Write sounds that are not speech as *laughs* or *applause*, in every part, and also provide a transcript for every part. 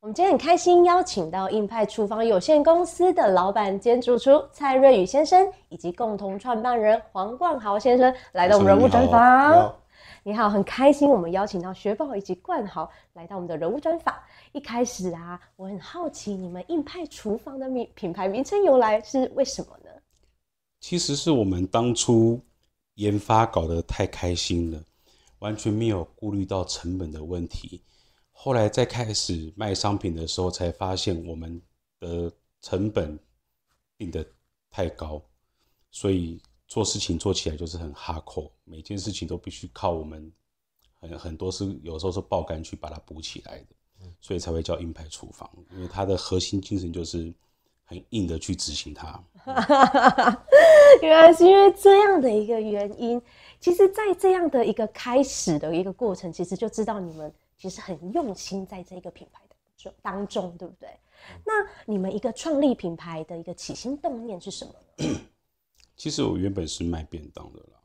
我们今天很开心，邀请到硬派厨房有限公司的老板兼主厨蔡瑞宇先生，以及共同创办人黄冠豪先生来到我们人物专访。你好，很开心我们邀请到学宝以及冠豪来到我们的人物专访。一开始啊，我很好奇你们硬派厨房的名品牌名称由来是为什么呢？其实是我们当初研发搞得太开心了，完全没有顾虑到成本的问题。后来在开始卖商品的时候，才发现我们的成本定的太高，所以做事情做起来就是很哈扣，每件事情都必须靠我们，很很多是有时候是爆肝去把它补起来的，所以才会叫硬派厨房，因为它的核心精神就是很硬的去执行它。原来是因为这样的一个原因，其实，在这样的一个开始的一个过程，其实就知道你们。其实很用心，在这个品牌当中，当中对不对？那你们一个创立品牌的一个起心动念是什么其实我原本是卖便当的啦，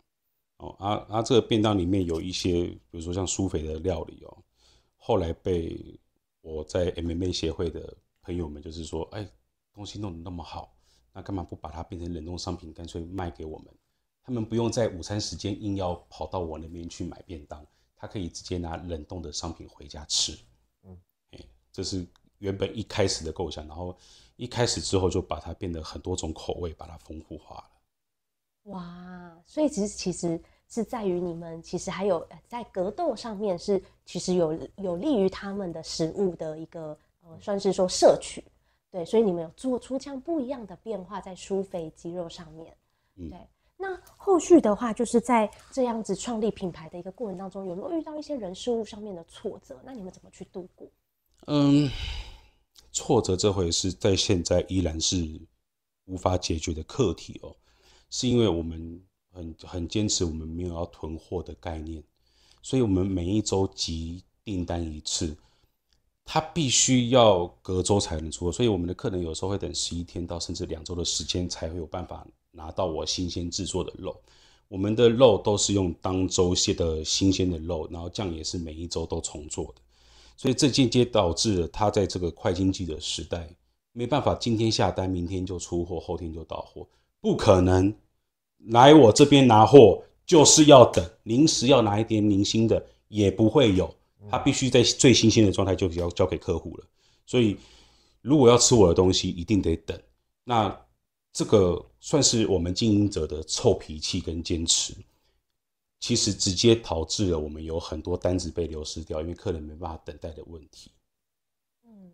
哦，啊啊，这个便当里面有一些，比如说像苏菲的料理哦，后来被我在 MMA 协会的朋友们就是说，哎，东西弄得那么好，那干嘛不把它变成冷冻商品，干脆卖给我们？他们不用在午餐时间硬要跑到我那边去买便当。他可以直接拿冷冻的商品回家吃，嗯，哎，这是原本一开始的构想，然后一开始之后就把它变得很多种口味，把它丰富化了。哇，所以其实其实是在于你们其实还有在格斗上面是其实有有利于他们的食物的一个呃，算是说摄取，对，所以你们有做出像不一样的变化在苏肥肌肉上面，对。那后续的话，就是在这样子创立品牌的一个过程当中，有没有遇到一些人事物上面的挫折？那你们怎么去度过？嗯，挫折这回事在现在依然是无法解决的课题哦，是因为我们很很坚持，我们没有要囤货的概念，所以我们每一周集订单一次，它必须要隔周才能出货，所以我们的客人有时候会等十一天到甚至两周的时间才会有办法。拿到我新鲜制作的肉，我们的肉都是用当周蟹的新鲜的肉，然后酱也是每一周都重做的，所以这间接导致了他在这个快经济的时代没办法，今天下单明天就出货，后天就到货，不可能来我这边拿货就是要等，临时要拿一点零星的也不会有，他必须在最新鲜的状态就交交给客户了，所以如果要吃我的东西一定得等，那。这个算是我们经营者的臭脾气跟坚持，其实直接导致了我们有很多单子被流失掉，因为客人没办法等待的问题。嗯，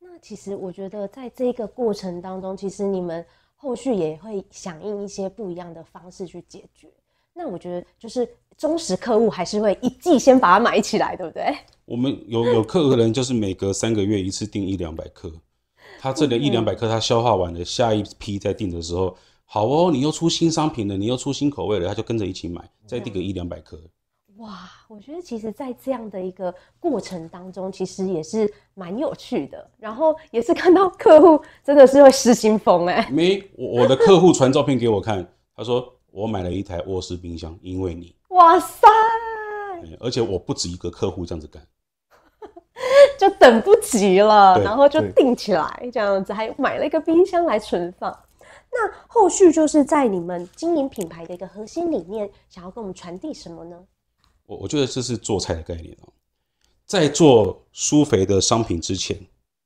那其实我觉得，在这个过程当中，其实你们后续也会响应一些不一样的方式去解决。那我觉得，就是忠实客户还是会一季先把它买起来，对不对？我们有有客人就是每隔三个月一次订一两百克。他这个一两百克，他消化完了，下一批再订的时候，好哦，你又出新商品了，你又出新口味了，他就跟着一起买，再订个一两百克。哇，我觉得其实，在这样的一个过程当中，其实也是蛮有趣的，然后也是看到客户真的是会失心疯哎。*laughs* 没，我的客户传照片给我看，他说我买了一台卧室冰箱，因为你。哇塞！而且我不止一个客户这样子干。就等不及了，然后就订起来这样子，还买了一个冰箱来存放。那后续就是在你们经营品牌的一个核心理念，想要跟我们传递什么呢？我我觉得这是做菜的概念哦，在做苏肥的商品之前，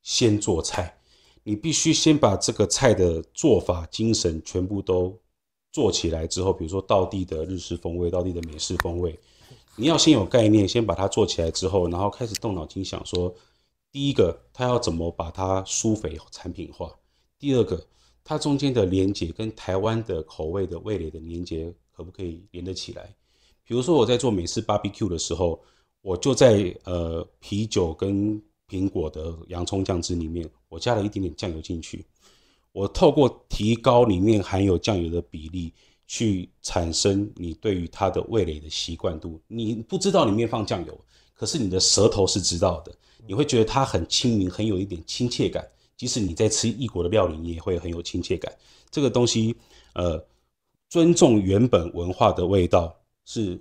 先做菜。你必须先把这个菜的做法精神全部都做起来之后，比如说到地的日式风味，到地的美式风味。你要先有概念，先把它做起来之后，然后开始动脑筋想说，第一个，它要怎么把它输肥产品化；第二个，它中间的连接跟台湾的口味的味蕾的连接可不可以连得起来？比如说我在做美式 BBQ 的时候，我就在呃啤酒跟苹果的洋葱酱汁里面，我加了一点点酱油进去，我透过提高里面含有酱油的比例。去产生你对于它的味蕾的习惯度，你不知道里面放酱油，可是你的舌头是知道的，你会觉得它很亲民，很有一点亲切感。即使你在吃异国的料理，你也会很有亲切感。这个东西，呃，尊重原本文化的味道是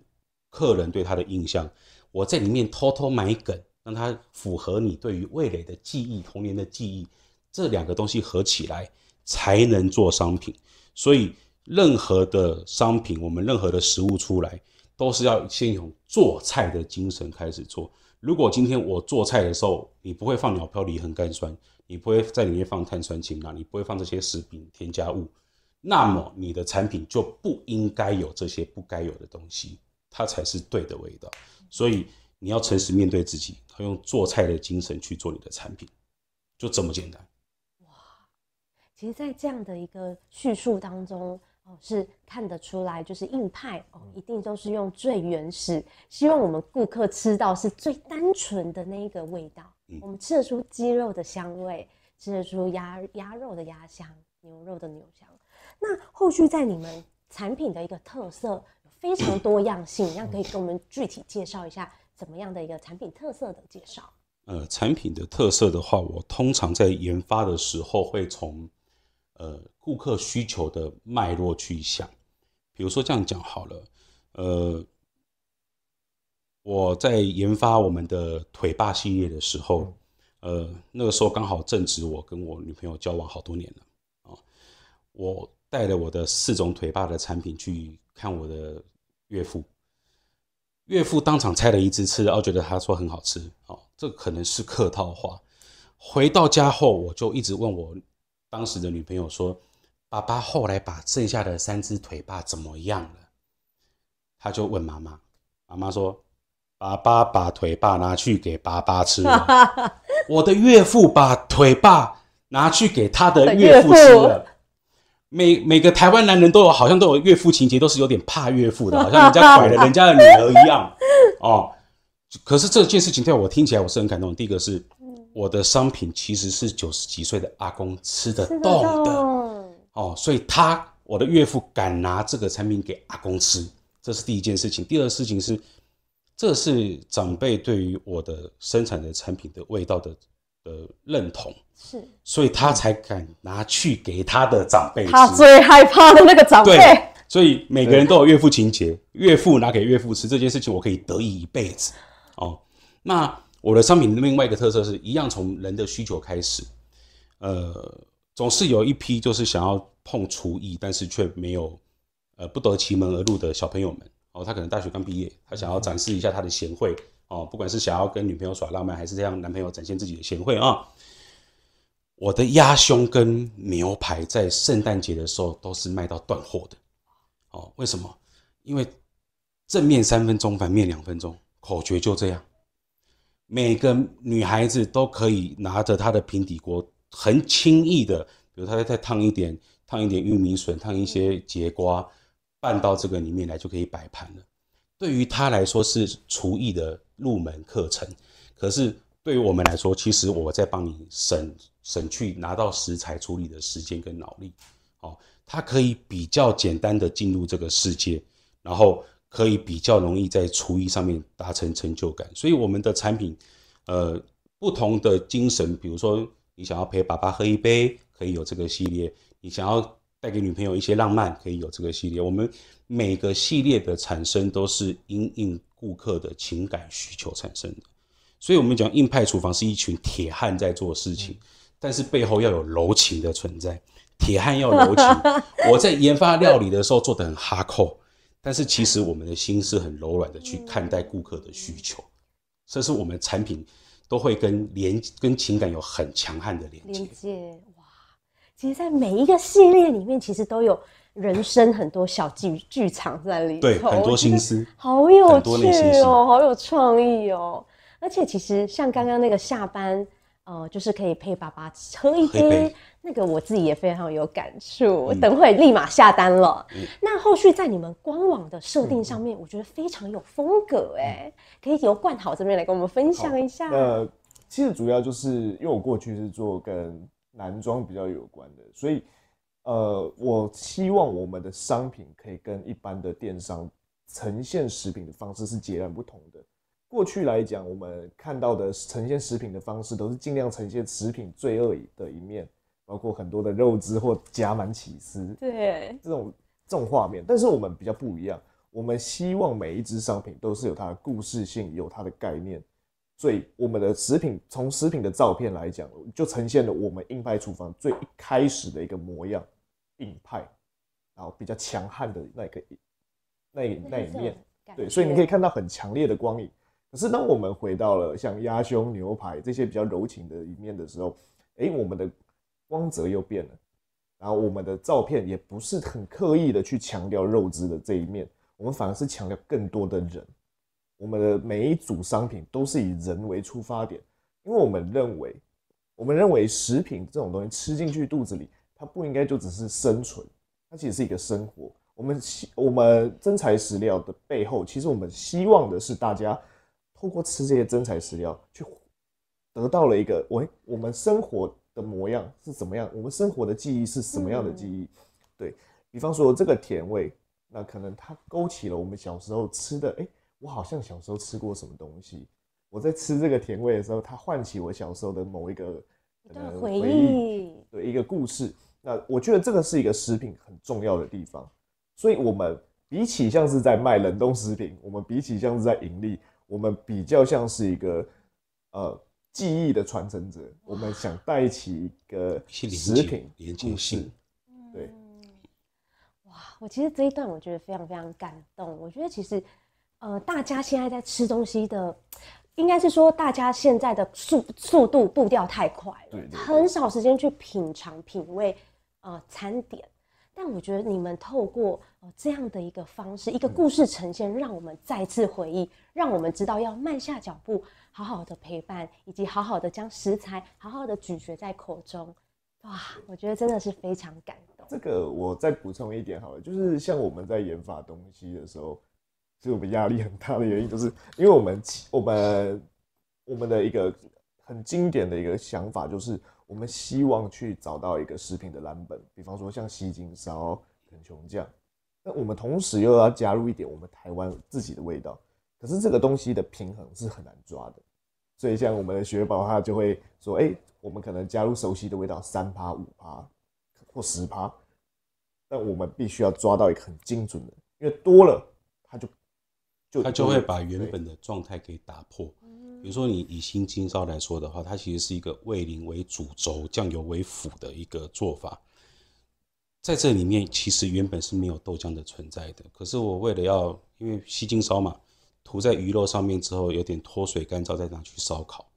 客人对它的印象。我在里面偷偷买梗，让它符合你对于味蕾的记忆、童年的记忆，这两个东西合起来才能做商品，所以。任何的商品，我们任何的食物出来，都是要先从做菜的精神开始做。如果今天我做菜的时候，你不会放鸟嘌呤、肝甘酸，你不会在里面放碳酸氢钠，你不会放这些食品添加物，那么你的产品就不应该有这些不该有的东西，它才是对的味道。所以你要诚实面对自己，要用做菜的精神去做你的产品，就这么简单。哇，其实，在这样的一个叙述当中。哦，是看得出来，就是硬派哦，一定都是用最原始，希望我们顾客吃到是最单纯的那一个味道。嗯，我们吃得出鸡肉的香味，吃得出鸭鸭肉的鸭香，牛肉的牛香。那后续在你们产品的一个特色有非常多样性，样可以给我们具体介绍一下怎么样的一个产品特色的介绍？呃，产品的特色的话，我通常在研发的时候会从。呃，顾客需求的脉络去想，比如说这样讲好了。呃，我在研发我们的腿霸系列的时候，呃，那个时候刚好正值我跟我女朋友交往好多年了啊。我带了我的四种腿霸的产品去看我的岳父，岳父当场拆了一只吃，然后觉得他说很好吃啊，这可能是客套话。回到家后，我就一直问我。当时的女朋友说：“爸爸后来把剩下的三只腿爸怎么样了？”他就问妈妈。妈妈说：“爸爸把腿爸拿去给爸爸吃了。*laughs* ”我的岳父把腿爸拿去给他的岳父吃了。每每个台湾男人都有，好像都有岳父情节，都是有点怕岳父的，*laughs* 好像人家拐了 *laughs* 人家的女儿一样。哦，可是这件事情在我听起来我是很感动。第一个是。我的商品其实是九十几岁的阿公吃得动的哦，所以他我的岳父敢拿这个产品给阿公吃，这是第一件事情。第二事情是，这是长辈对于我的生产的产品的味道的的认同，是，所以他才敢拿去给他的长辈。他最害怕的那个长辈，所以每个人都有岳父情节，岳父拿给岳父吃这件事情，我可以得意一辈子哦。那。我的商品另外一个特色是一样从人的需求开始，呃，总是有一批就是想要碰厨艺，但是却没有，呃，不得其门而入的小朋友们哦，他可能大学刚毕业，他想要展示一下他的贤惠哦，不管是想要跟女朋友耍浪漫，还是让男朋友展现自己的贤惠啊。我的鸭胸跟牛排在圣诞节的时候都是卖到断货的，哦，为什么？因为正面三分钟，反面两分钟，口诀就这样。每个女孩子都可以拿着她的平底锅，很轻易的，比如她再烫一点，烫一点玉米笋，烫一些节瓜，拌到这个里面来就可以摆盘了。对于她来说是厨艺的入门课程，可是对于我们来说，其实我在帮你省省去拿到食材处理的时间跟脑力，哦，她可以比较简单的进入这个世界，然后。可以比较容易在厨艺上面达成成就感，所以我们的产品，呃，不同的精神，比如说你想要陪爸爸喝一杯，可以有这个系列；你想要带给女朋友一些浪漫，可以有这个系列。我们每个系列的产生都是因应顾客的情感需求产生的。所以，我们讲硬派厨房是一群铁汉在做事情，但是背后要有柔情的存在。铁汉要柔情。*laughs* 我在研发料理的时候做的很哈扣。但是其实我们的心是很柔软的，去看待顾客的需求，这是我们产品都会跟连跟情感有很强悍的连接。连接哇，其实，在每一个系列里面，其实都有人生很多小剧剧场在里头，很多心思，好有趣哦，好有创意哦，而且其实像刚刚那个下班。呃，就是可以陪爸爸喝一杯，那个我自己也非常有感触。等会立马下单了。那后续在你们官网的设定上面，我觉得非常有风格哎，可以由冠豪这边来跟我们分享一下。呃，其实主要就是因为我过去是做跟男装比较有关的，所以呃，我希望我们的商品可以跟一般的电商呈现食品的方式是截然不同的。过去来讲，我们看到的呈现食品的方式都是尽量呈现食品罪恶的一面，包括很多的肉汁或夹满起司，对这种这种画面。但是我们比较不一样，我们希望每一只商品都是有它的故事性，有它的概念。所以我们的食品从食品的照片来讲，就呈现了我们硬派厨房最一开始的一个模样，硬派，然后比较强悍的那个那那一面。对，所以你可以看到很强烈的光影。可是当我们回到了像鸭胸牛排这些比较柔情的一面的时候，哎，我们的光泽又变了。然后我们的照片也不是很刻意的去强调肉质的这一面，我们反而是强调更多的人。我们的每一组商品都是以人为出发点，因为我们认为，我们认为食品这种东西吃进去肚子里，它不应该就只是生存，它其实是一个生活。我们希我们真材实料的背后，其实我们希望的是大家。通过吃这些真材实料，去得到了一个，喂，我们生活的模样是怎么样？我们生活的记忆是什么样的记忆？对比方说这个甜味，那可能它勾起了我们小时候吃的，哎，我好像小时候吃过什么东西？我在吃这个甜味的时候，它唤起我小时候的某一个回忆，对，一个故事。那我觉得这个是一个食品很重要的地方。所以，我们比起像是在卖冷冻食品，我们比起像是在盈利。我们比较像是一个呃记忆的传承者，我们想带起一个食品连接性，对，哇，我其实这一段我觉得非常非常感动。我觉得其实呃，大家现在在吃东西的，应该是说大家现在的速速度步调太快了，很少时间去品尝品味呃餐点。但我觉得你们透过哦这样的一个方式，一个故事呈现，让我们再次回忆，让我们知道要慢下脚步，好好的陪伴，以及好好的将食材好好的咀嚼在口中。哇，我觉得真的是非常感动。这个我再补充一点好了，就是像我们在研发东西的时候，其实我们压力很大的原因，就是因为我们我们我们的一个很经典的一个想法就是。我们希望去找到一个食品的蓝本，比方说像西京烧、肯椒酱，那我们同时又要加入一点我们台湾自己的味道，可是这个东西的平衡是很难抓的。所以像我们的学宝他就会说，哎，我们可能加入熟悉的味道三趴、五趴或十趴，但我们必须要抓到一个很精准的，因为多了它就就它就会把原本的状态给打破。比如说，你以新京烧来说的话，它其实是一个味淋为主轴、酱油为辅的一个做法。在这里面，其实原本是没有豆浆的存在的。可是我为了要，因为吸京烧嘛，涂在鱼肉上面之后有点脱水干燥，再拿去烧烤，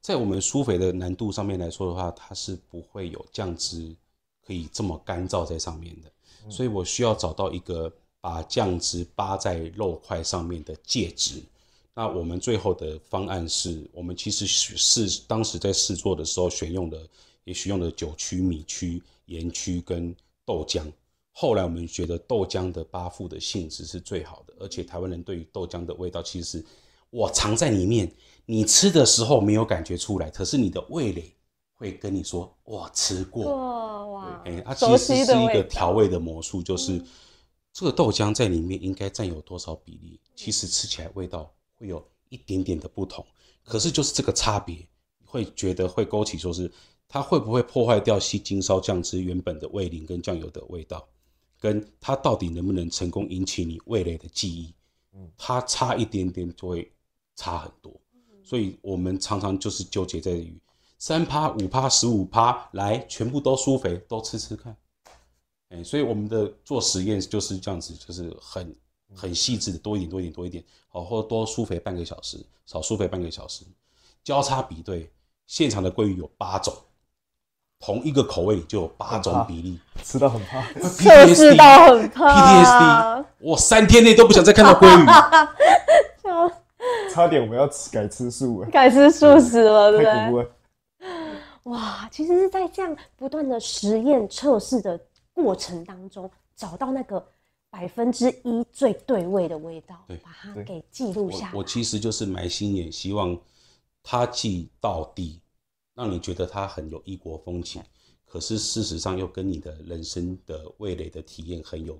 在我们输肥的难度上面来说的话，它是不会有酱汁可以这么干燥在上面的。所以我需要找到一个把酱汁扒在肉块上面的介质。那我们最后的方案是，我们其实是当时在试做的时候选用的，也选用的酒曲、米曲、盐曲跟豆浆。后来我们觉得豆浆的八副的性质是最好的，而且台湾人对于豆浆的味道，其实我藏在里面，你吃的时候没有感觉出来，可是你的味蕾会跟你说，我吃过。对，它其实是一个调味的魔术，就是这个豆浆在里面应该占有多少比例，其实吃起来味道。会有一点点的不同，可是就是这个差别，会觉得会勾起，说是它会不会破坏掉西京烧酱汁原本的味淋跟酱油的味道，跟它到底能不能成功引起你味蕾的记忆，它差一点点就会差很多，所以我们常常就是纠结在于三趴、五趴、十五趴，来全部都缩肥，都吃吃看，哎，所以我们的做实验就是这样子，就是很。很细致，的多一点，多一点，多一点，好，或多疏肥半个小时，少疏肥半个小时，交叉比对。现场的鲑鱼有八种，同一个口味就有八种比例，吃到很怕，测 *laughs* 试到很怕，P T S D，我三天内都不想再看到鲑鱼，*laughs* 差点我们要吃改吃素了，改吃素食了，对不对？哇，其实是在这样不断的实验测试的过程当中找到那个。百分之一最对味的味道，把它给记录下。我其实就是埋心眼，希望它记到底，让你觉得它很有异国风情。可是事实上，又跟你的人生的味蕾的体验很有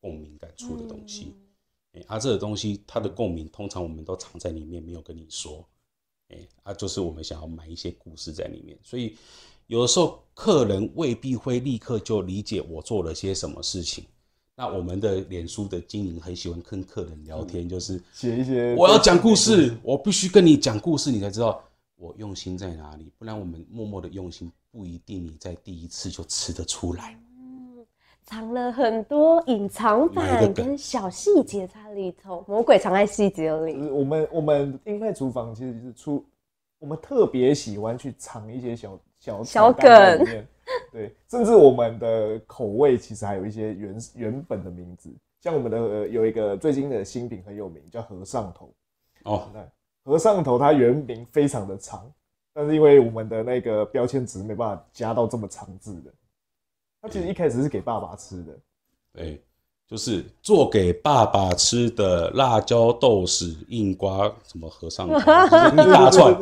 共鸣感触的东西。哎，啊，这个东西它的共鸣，通常我们都藏在里面，没有跟你说。哎，啊，就是我们想要买一些故事在里面，所以有的时候客人未必会立刻就理解我做了些什么事情。那我们的脸书的经营很喜欢跟客人聊天，就是写一些我要讲故事，我必须跟你讲故事，你才知道我用心在哪里。不然我们默默的用心不一定你在第一次就吃得出来。嗯，藏了很多隐藏版跟小细节在里头，魔鬼藏在细节里。我们我们订菜厨房其实是出，我们特别喜欢去藏一些小小小梗。对，甚至我们的口味其实还有一些原原本的名字，像我们的有一个最近的新品很有名，叫和尚头。哦，和尚头它原名非常的长，但是因为我们的那个标签值没办法加到这么长字的。它其实一开始是给爸爸吃的，哎，就是做给爸爸吃的辣椒豆豉硬瓜什么和尚头，一大串。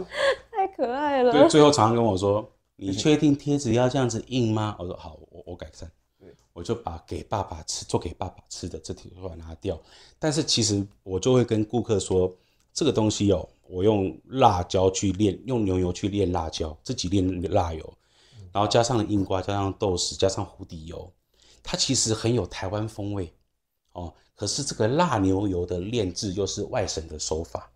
太可爱了。对，最后常常跟我说。你确定贴纸要这样子印吗？我说好，我我改善。我就把给爸爸吃做给爸爸吃的这贴纸拿掉。但是其实我就会跟顾客说，这个东西哦，我用辣椒去炼，用牛油去炼辣椒，自己炼辣油，然后加上了硬瓜，加上豆豉，加上湖底油，它其实很有台湾风味哦。可是这个辣牛油的炼制又是外省的手法，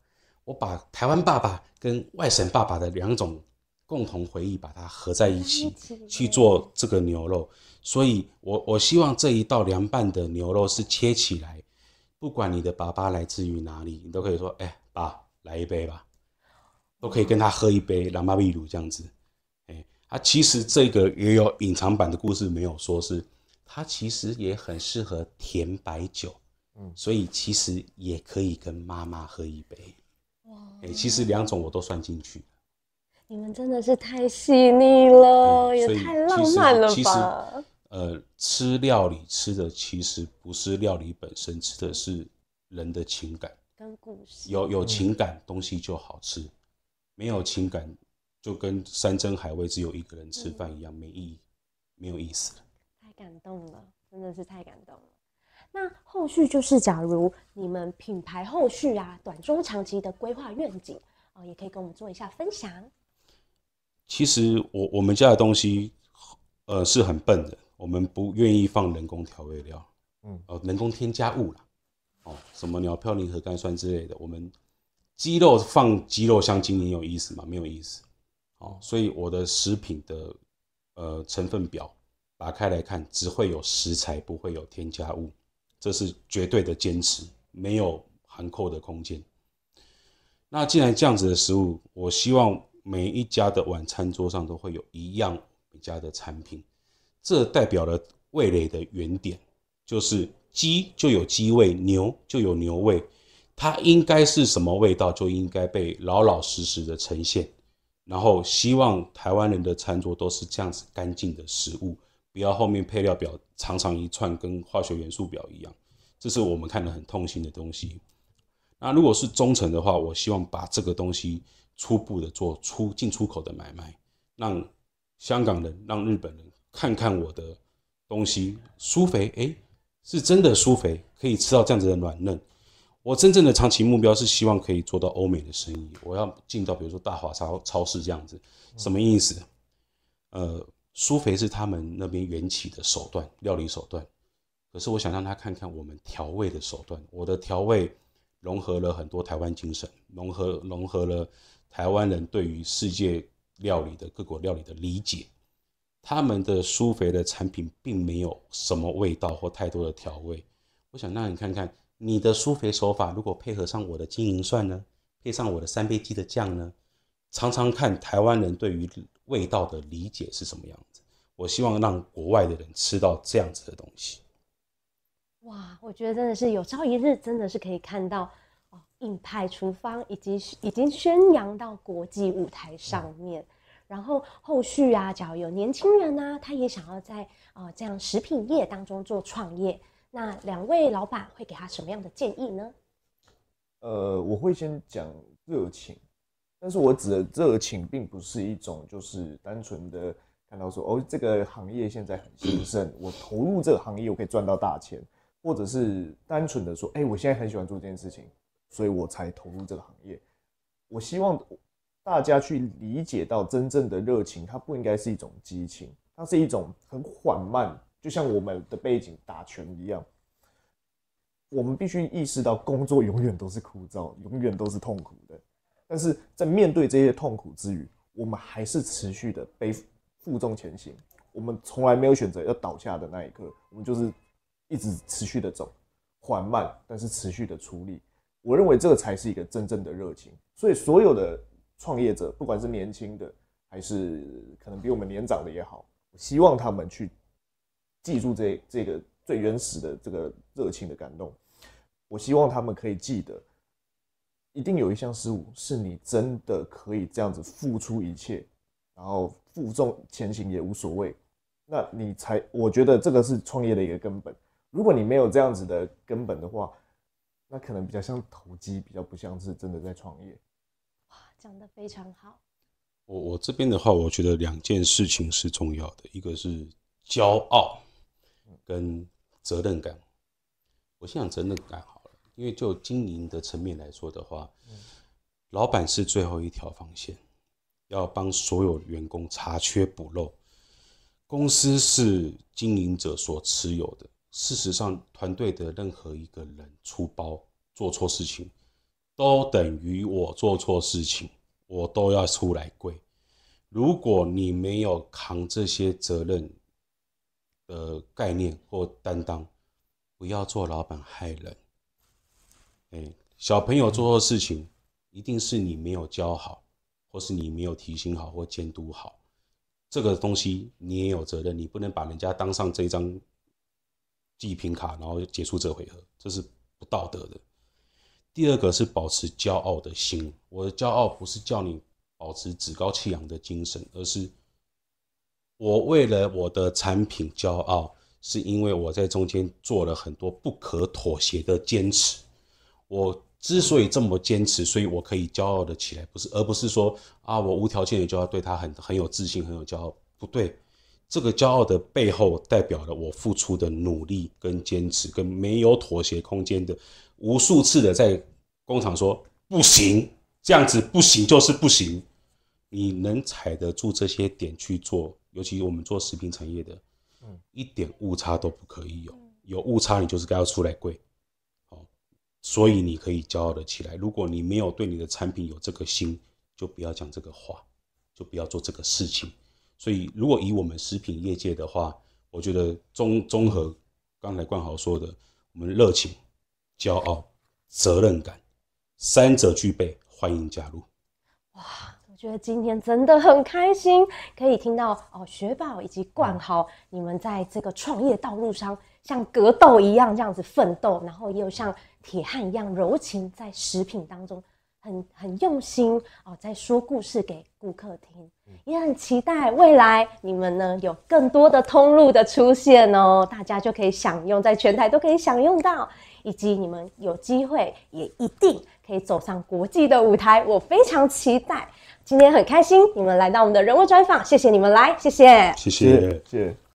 我把台湾爸爸跟外省爸爸的两种。共同回忆，把它合在一起 *laughs* 去做这个牛肉，所以我我希望这一道凉拌的牛肉是切起来，不管你的爸爸来自于哪里，你都可以说：“哎，爸，来一杯吧。”都可以跟他喝一杯，让妈秘鲁这样子。哎，啊，其实这个也有隐藏版的故事，没有说是它其实也很适合甜白酒，嗯，所以其实也可以跟妈妈喝一杯。哇，哎，其实两种我都算进去。你们真的是太细腻了，也太浪漫了吧！呃，吃料理吃的其实不是料理本身，吃的是人的情感跟故事。有有情感，东西就好吃；没有情感，就跟山珍海味只有一个人吃饭一样，没意义，没有意思了。太感动了，真的是太感动了。那后续就是，假如你们品牌后续啊，短中长期的规划愿景啊，也可以跟我们做一下分享。其实我我们家的东西，呃，是很笨的。我们不愿意放人工调味料，嗯，呃，人工添加物啦，哦，什么鸟嘌呤核苷酸之类的。我们鸡肉放鸡肉香精，你有意思吗？没有意思。哦，所以我的食品的呃成分表打开来看，只会有食材，不会有添加物。这是绝对的坚持，没有含扣的空间。那既然这样子的食物，我希望。每一家的晚餐桌上都会有一样每家的产品，这代表了味蕾的原点，就是鸡就有鸡味，牛就有牛味，它应该是什么味道就应该被老老实实的呈现。然后希望台湾人的餐桌都是这样子干净的食物，不要后面配料表常常一串跟化学元素表一样，这是我们看了很痛心的东西。那如果是忠诚的话，我希望把这个东西。初步的做出进出口的买卖，让香港人、让日本人看看我的东西，酥肥哎，是真的酥肥，可以吃到这样子的软嫩。我真正的长期目标是希望可以做到欧美的生意，我要进到比如说大华超超市这样子，什么意思？呃，酥肥是他们那边缘起的手段，料理手段。可是我想让他看看我们调味的手段，我的调味融合了很多台湾精神，融合融合了。台湾人对于世界料理的各国料理的理解，他们的苏肥的产品并没有什么味道或太多的调味。我想让你看看你的苏肥手法，如果配合上我的金银蒜呢，配上我的三杯鸡的酱呢，尝尝看台湾人对于味道的理解是什么样子。我希望让国外的人吃到这样子的东西。哇，我觉得真的是有朝一日真的是可以看到。硬派厨房已经已经宣扬到国际舞台上面，然后后续啊，假如有年轻人呢，他也想要在啊这样食品业当中做创业，那两位老板会给他什么样的建议呢？呃，我会先讲热情，但是我指的热情，并不是一种就是单纯的看到说哦，这个行业现在很兴盛，我投入这个行业我可以赚到大钱，或者是单纯的说，哎，我现在很喜欢做这件事情。所以我才投入这个行业。我希望大家去理解到，真正的热情它不应该是一种激情，它是一种很缓慢，就像我们的背景打拳一样。我们必须意识到，工作永远都是枯燥，永远都是痛苦的。但是在面对这些痛苦之余，我们还是持续的背负重前行。我们从来没有选择要倒下的那一刻，我们就是一直持续的走，缓慢但是持续的出力。我认为这个才是一个真正的热情，所以所有的创业者，不管是年轻的还是可能比我们年长的也好，希望他们去记住这这个最原始的这个热情的感动。我希望他们可以记得，一定有一项事物是你真的可以这样子付出一切，然后负重前行也无所谓，那你才我觉得这个是创业的一个根本。如果你没有这样子的根本的话，那可能比较像投机，比较不像是真的在创业。哇，讲的非常好。我我这边的话，我觉得两件事情是重要的，一个是骄傲，跟责任感。我先讲责任感好了，因为就经营的层面来说的话，老板是最后一条防线，要帮所有员工查缺补漏。公司是经营者所持有的。事实上，团队的任何一个人出包做错事情，都等于我做错事情，我都要出来跪。如果你没有扛这些责任的概念或担当，不要做老板害人。哎，小朋友做错事情，一定是你没有教好，或是你没有提醒好或监督好，这个东西你也有责任。你不能把人家当上这张。地平卡，然后结束这回合，这是不道德的。第二个是保持骄傲的心，我的骄傲不是叫你保持趾高气扬的精神，而是我为了我的产品骄傲，是因为我在中间做了很多不可妥协的坚持。我之所以这么坚持，所以我可以骄傲的起来，不是而不是说啊，我无条件的就要对他很很有自信，很有骄傲，不对。这个骄傲的背后，代表了我付出的努力、跟坚持、跟没有妥协空间的，无数次的在工厂说不行，这样子不行就是不行。你能踩得住这些点去做，尤其我们做食品产业的，嗯，一点误差都不可以有，有误差你就是该要出来跪。好，所以你可以骄傲的起来。如果你没有对你的产品有这个心，就不要讲这个话，就不要做这个事情。所以，如果以我们食品业界的话，我觉得综综合刚才冠豪说的，我们热情、骄傲、责任感三者具备，欢迎加入。哇，我觉得今天真的很开心，可以听到哦，雪宝以及冠豪你们在这个创业道路上像格斗一样这样子奋斗，然后也有像铁汉一样柔情在食品当中。很很用心哦，在说故事给顾客听，也很期待未来你们呢有更多的通路的出现哦，大家就可以享用，在全台都可以享用到，以及你们有机会也一定可以走上国际的舞台，我非常期待。今天很开心你们来到我们的人物专访，谢谢你们来，谢谢，谢谢，谢。